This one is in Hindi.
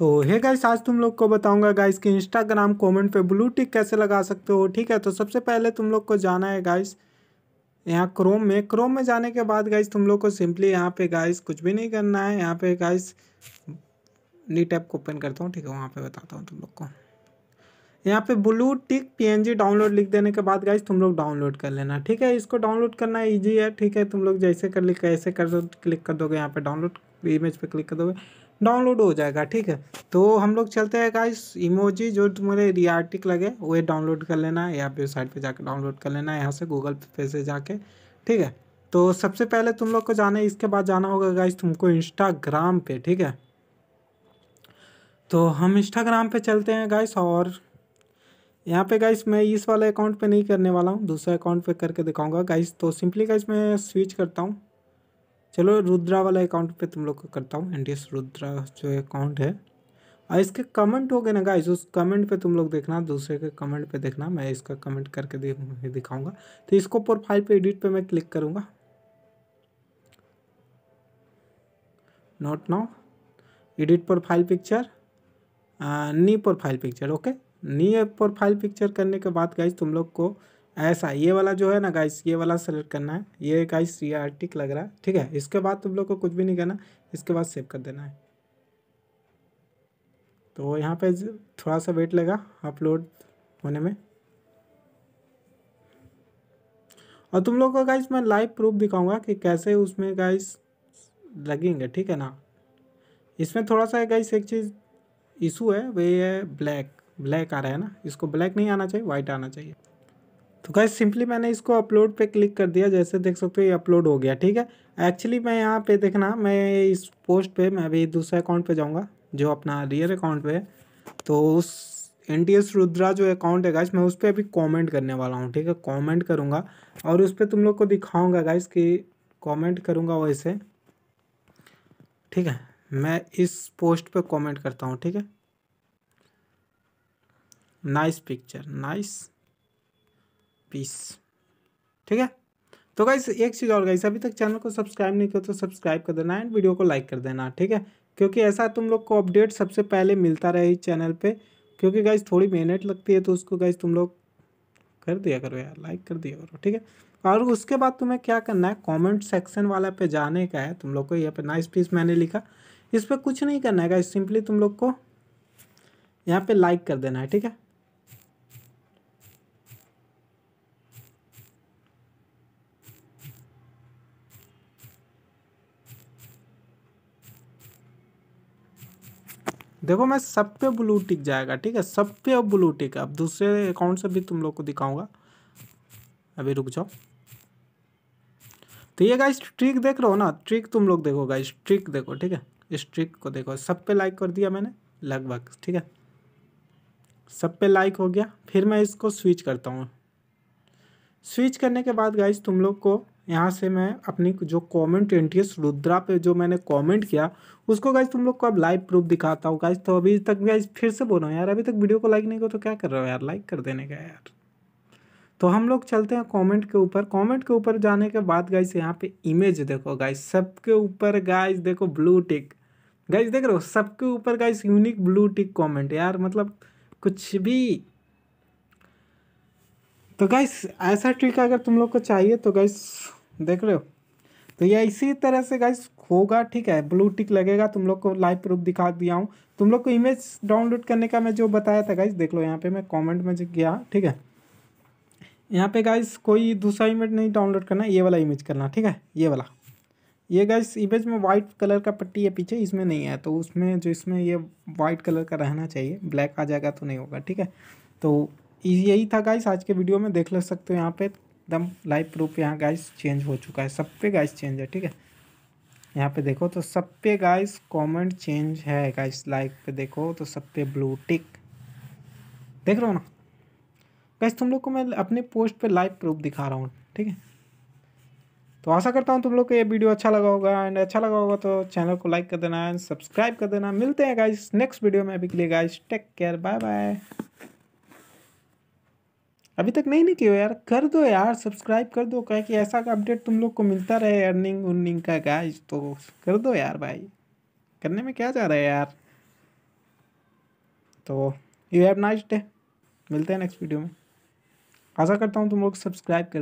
तो हे गाइस आज तुम लोग को बताऊंगा गाइस कि इंस्टाग्राम कमेंट पे ब्लू टिक कैसे लगा सकते हो ठीक है तो सबसे पहले तुम लोग को जाना है गाइस यहाँ क्रोम में क्रोम में जाने के बाद गाइस तुम लोग को सिंपली यहाँ पे गाइस कुछ भी नहीं करना है यहाँ पे गाइस नीट ऐप को ओपन करता हूँ ठीक है वहाँ पर बताता हूँ तुम लोग को यहाँ पे ब्लू टिक पी डाउनलोड लिख देने के बाद गाइज तुम लोग डाउनलोड कर लेना ठीक है इसको डाउनलोड करना ईजी है ठीक है तुम लोग जैसे कर लिख ऐसे कर दो क्लिक कर दोगे यहाँ पे डाउनलोड इमेज पे क्लिक कर दोगे डाउनलोड हो जाएगा ठीक है तो हम लोग चलते हैं गाइस इमोजी जो तुम्हारे रियाटिक लगे वह डाउनलोड कर लेना है यहाँ पे साइट पे जाके डाउनलोड कर लेना है यहाँ से गूगल पे से जाके ठीक है तो सबसे पहले तुम लोग को जाना है इसके बाद जाना होगा गाइस तुमको इंस्टाग्राम पे ठीक है तो हम इंस्टाग्राम पे चलते हैं गाइस और यहाँ पे गाइस मैं इस वाले अकाउंट पे नहीं करने वाला हूँ दूसरे अकाउंट पे करके दिखाऊंगा गाइस तो सिंपली गाइस मैं स्विच करता हूँ चलो रुद्रा वाला अकाउंट पे तुम लोग को करता हूँ एन रुद्रा जो अकाउंट है और इसके कमेंट हो गए ना गाइज उस कमेंट पे तुम लोग देखना दूसरे के कमेंट पे देखना मैं इसका कमेंट करके दिखाऊंगा तो इसको प्रोफाइल पे एडिट पे मैं क्लिक करूँगा note now edit profile picture new profile picture okay new profile picture करने के बाद गाइज तुम लोग को ऐसा ये वाला जो है ना गाइस ये वाला सेलेक्ट करना है ये गाइस ये आर्टिक लग रहा है ठीक है इसके बाद तुम लोग को कुछ भी नहीं करना इसके बाद सेव कर देना है तो यहाँ पे थोड़ा सा वेट लगा अपलोड होने में और तुम लोग को गाइस मैं लाइव प्रूफ दिखाऊंगा कि कैसे उसमें गाइस लगेंगे ठीक है ना इसमें थोड़ा सा गाइस एक चीज़ इशू है वे है ब्लैक ब्लैक आ रहा है ना इसको ब्लैक नहीं आना चाहिए वाइट आना चाहिए तो गैस सिंपली मैंने इसको अपलोड पे क्लिक कर दिया जैसे देख सकते हो ये अपलोड हो गया ठीक है एक्चुअली मैं यहाँ पे देखना मैं इस पोस्ट पे मैं अभी दूसरे अकाउंट पे जाऊँगा जो अपना रियल अकाउंट पे है तो उस एन टी एस रुद्रा जो अकाउंट है गाइस मैं उस पर अभी कॉमेंट करने वाला हूँ ठीक है कॉमेंट करूँगा और उस पर तुम लोग को दिखाऊँगा गाइस कि कॉमेंट करूँगा वैसे ठीक है मैं इस पोस्ट पर कॉमेंट करता हूँ ठीक है नाइस पिक्चर नाइस पीस ठीक है तो गाइस एक चीज़ और गाइस अभी तक चैनल को सब्सक्राइब नहीं किया तो सब्सक्राइब कर देना एंड वीडियो को लाइक कर देना ठीक है क्योंकि ऐसा तुम लोग को अपडेट सबसे पहले मिलता रहे इस चैनल पे क्योंकि गाइस थोड़ी मेहनत लगती है तो उसको गाइस तुम लोग कर दिया करो यार लाइक कर दिया करो ठीक है और उसके बाद तुम्हें क्या करना है कमेंट सेक्शन वाला पे जाने का है तुम लोग को यहाँ पे नाइस पीस मैंने लिखा इस पर कुछ नहीं करना है गाइस सिंपली तुम लोग को यहाँ पे लाइक कर देना है ठीक है देखो मैं सब पे ब्लू टिक जाएगा ठीक है सब पे अब ब्लू टिक अब दूसरे अकाउंट से भी तुम लोग को दिखाऊंगा अभी रुक जाओ तो ये गाइस ट्रिक देख रहे हो ना ट्रिक तुम लोग देखो गाइस ट्रिक देखो ठीक है इस ट्रिक को देखो सब पे लाइक कर दिया मैंने लगभग ठीक है सब पे लाइक हो गया फिर मैं इसको स्विच करता हूँ स्विच करने के बाद गाइज तुम लोग को यहाँ से मैं अपनी जो कमेंट एन टी रुद्रा पे जो मैंने कमेंट किया उसको गाइज तुम लोग को अब लाइव प्रूफ दिखाता हूँ गाइज तो अभी तक गाइज फिर से बोल रहा हूँ यार अभी तक वीडियो को लाइक नहीं करो तो क्या कर रहे हो यार लाइक कर देने का यार तो हम लोग चलते हैं कमेंट के ऊपर कमेंट के ऊपर जाने के बाद गाइस यहाँ पे इमेज देखो गाइज सबके ऊपर गाइज देखो ब्लू टिक गाइज देख रहे हो सबके ऊपर guys unique blue tick comment यार मतलब कुछ भी तो गाइस ऐसा ट्रिक अगर तुम लोग को चाहिए तो गाइस देख रहे हो तो यह इसी तरह से गाइस होगा ठीक है ब्लू टिक लगेगा तुम लोग को लाइव प्रूफ दिखा दिया हूँ तुम लोग को इमेज डाउनलोड करने का मैं जो बताया था गाइस देख लो यहाँ पे मैं कमेंट में गया ठीक है यहाँ पे गाइस कोई दूसरा इमेज नहीं डाउनलोड करना ये वाला इमेज करना ठीक है ये वाला ये गाइस इमेज में वाइट कलर का पट्टी है पीछे इसमें नहीं है तो उसमें जो इसमें ये वाइट कलर का रहना चाहिए ब्लैक आ जाएगा तो नहीं होगा ठीक है तो यही था गाइस आज के वीडियो में देख ले सकते हो यहाँ पे एकदम लाइव प्रूफ यहाँ गाइस चेंज हो चुका है सब पे गाइस चेंज है ठीक है यहाँ पे देखो तो सब पे गाइस कमेंट चेंज है गाइस लाइक पे देखो तो सब पे ब्लू टिक देख रहे हो ना गाइस तुम लोग को मैं अपने पोस्ट पे लाइव प्रूफ दिखा रहा हूँ ठीक है तो आशा करता हूँ तुम लोग को ये वीडियो अच्छा लगा होगा एंड अच्छा लगा होगा तो चैनल को लाइक कर देना एंड सब्सक्राइब कर देना मिलते हैं गाइस नेक्स्ट वीडियो में अभी के लिए guys take care bye bye अभी तक नहीं नहीं किया यार कर दो यार सब्सक्राइब कर दो क्या कि ऐसा का अपडेट तुम लोग को मिलता रहे अर्निंग उर्निंग का गाइज तो कर दो यार भाई करने में क्या जा रहा है यार तो यू हैव नाइस डे मिलते हैं नेक्स्ट वीडियो में आशा करता हूँ तुम लोग सब्सक्राइब कर